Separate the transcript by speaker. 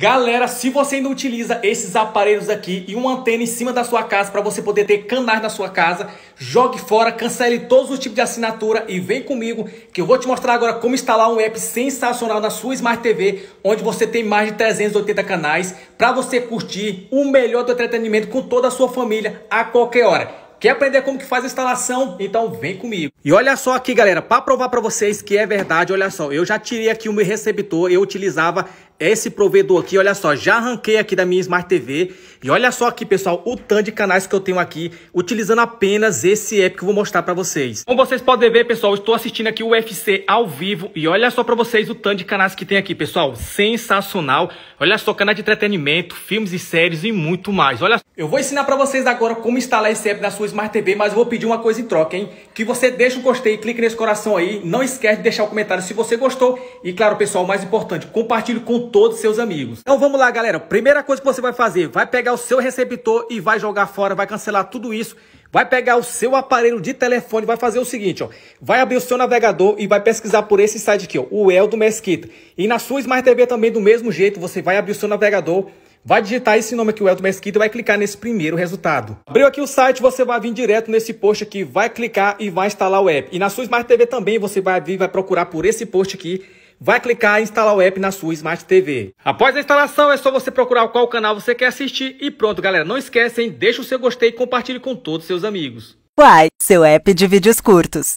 Speaker 1: Galera, se você ainda utiliza esses aparelhos aqui e uma antena em cima da sua casa para você poder ter canais na sua casa, jogue fora, cancele todos os tipos de assinatura e vem comigo que eu vou te mostrar agora como instalar um app sensacional na sua Smart TV, onde você tem mais de 380 canais para você curtir o melhor do entretenimento com toda a sua família a qualquer hora. Quer aprender como que faz a instalação? Então vem comigo. E olha só aqui, galera, para provar para vocês que é verdade, olha só, eu já tirei aqui o meu receptor, eu utilizava esse provedor aqui, olha só, já arranquei aqui da minha Smart TV. E olha só aqui, pessoal, o tanto de canais que eu tenho aqui, utilizando apenas esse app que eu vou mostrar pra vocês. Como vocês podem ver, pessoal, estou assistindo aqui o UFC ao vivo. E olha só pra vocês o tanto de canais que tem aqui, pessoal. Sensacional. Olha só, canal de entretenimento, filmes e séries e muito mais. Olha Eu vou ensinar para vocês agora como instalar esse app na sua Smart TV, mas eu vou pedir uma coisa em troca, hein? Que você deixe um gostei, clique nesse coração aí, não esquece de deixar o um comentário se você gostou e claro, pessoal, o mais importante, compartilhe com todos seus amigos. Então vamos lá, galera. Primeira coisa que você vai fazer, vai pegar o seu receptor e vai jogar fora, vai cancelar tudo isso Vai pegar o seu aparelho de telefone, vai fazer o seguinte, ó. Vai abrir o seu navegador e vai pesquisar por esse site aqui, ó, o Eldo Mesquita. E na sua Smart TV também, do mesmo jeito, você vai abrir o seu navegador, vai digitar esse nome aqui, o Eldo Mesquita, e vai clicar nesse primeiro resultado. Abriu aqui o site, você vai vir direto nesse post aqui, vai clicar e vai instalar o app. E na sua Smart TV também, você vai vir, vai procurar por esse post aqui, vai clicar em instalar o app na sua Smart TV. Após a instalação, é só você procurar qual canal você quer assistir e pronto, galera. Não esquecem, deixa o seu gostei e compartilhe com todos seus amigos. Uai, seu app de vídeos curtos.